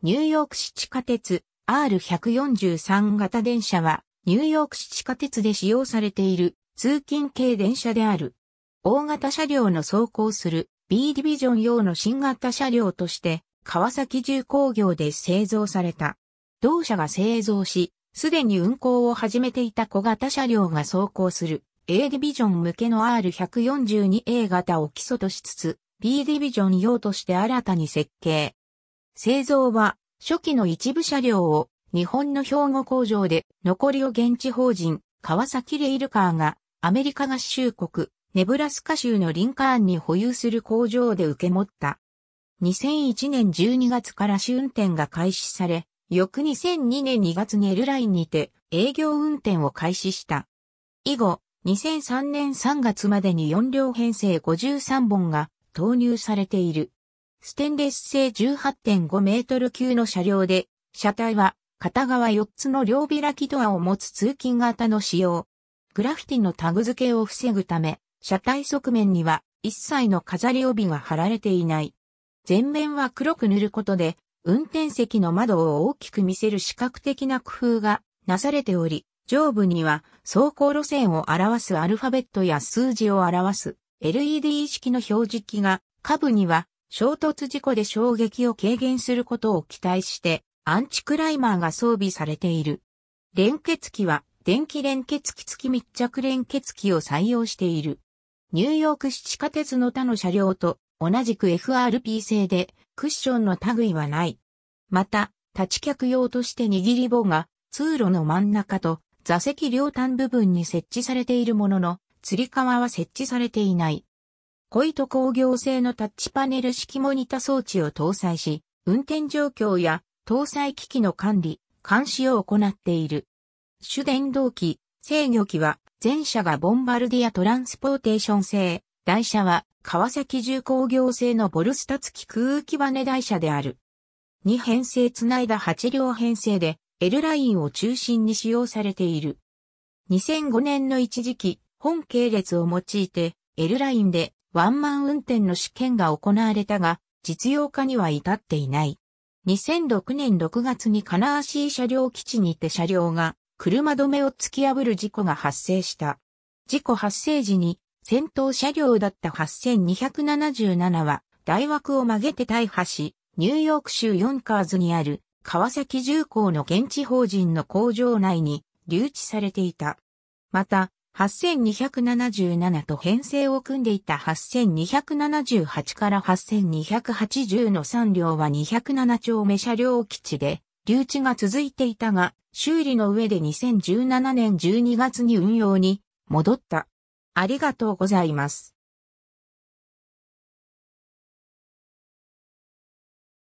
ニューヨーク市地下鉄 R143 型電車はニューヨーク市地下鉄で使用されている通勤系電車である。大型車両の走行する B ディビジョン用の新型車両として川崎重工業で製造された。同社が製造し、すでに運行を始めていた小型車両が走行する A ディビジョン向けの R142A 型を基礎としつつ、B ディビジョン用として新たに設計。製造は初期の一部車両を日本の兵庫工場で残りを現地法人川崎レイルカーがアメリカ合衆国ネブラスカ州のリンカーンに保有する工場で受け持った。2001年12月から試運転が開始され、翌2002年2月にルラインにて営業運転を開始した。以後、2003年3月までに4両編成53本が投入されている。ステンレス製18.5メートル級の車両で、車体は片側4つの両開きドアを持つ通勤型の仕様。グラフィティのタグ付けを防ぐため、車体側面には一切の飾り帯が貼られていない。前面は黒く塗ることで、運転席の窓を大きく見せる視覚的な工夫がなされており、上部には走行路線を表すアルファベットや数字を表す LED 式の表示器が、下部には衝突事故で衝撃を軽減することを期待して、アンチクライマーが装備されている。連結機は、電気連結機付き密着連結機を採用している。ニューヨーク市地下鉄の他の車両と同じく FRP 製でクッションの類はない。また、立ち客用として握り棒が通路の真ん中と座席両端部分に設置されているものの、吊り革は設置されていない。コイト工業製のタッチパネル式モニタ装置を搭載し、運転状況や搭載機器の管理、監視を行っている。主電動機、制御機は、前者がボンバルディアトランスポーテーション製、台車は川崎重工業製のボルスタ付き空気バネ台車である。2編成つないだ8両編成で L ラインを中心に使用されている。2005年の一時期、本系列を用いて L ラインでワンマン運転の試験が行われたが、実用化には至っていない。2006年6月に金足車両基地にて車両が車止めを突き破る事故が発生した。事故発生時に先頭車両だった8277は大枠を曲げて大破し、ニューヨーク州ヨンカーズにある川崎重工の現地法人の工場内に留置されていた。また、8277と編成を組んでいた8278から8280の3両は207丁目車両基地で、留置が続いていたが、修理の上で2017年12月に運用に戻った。ありがとうございます。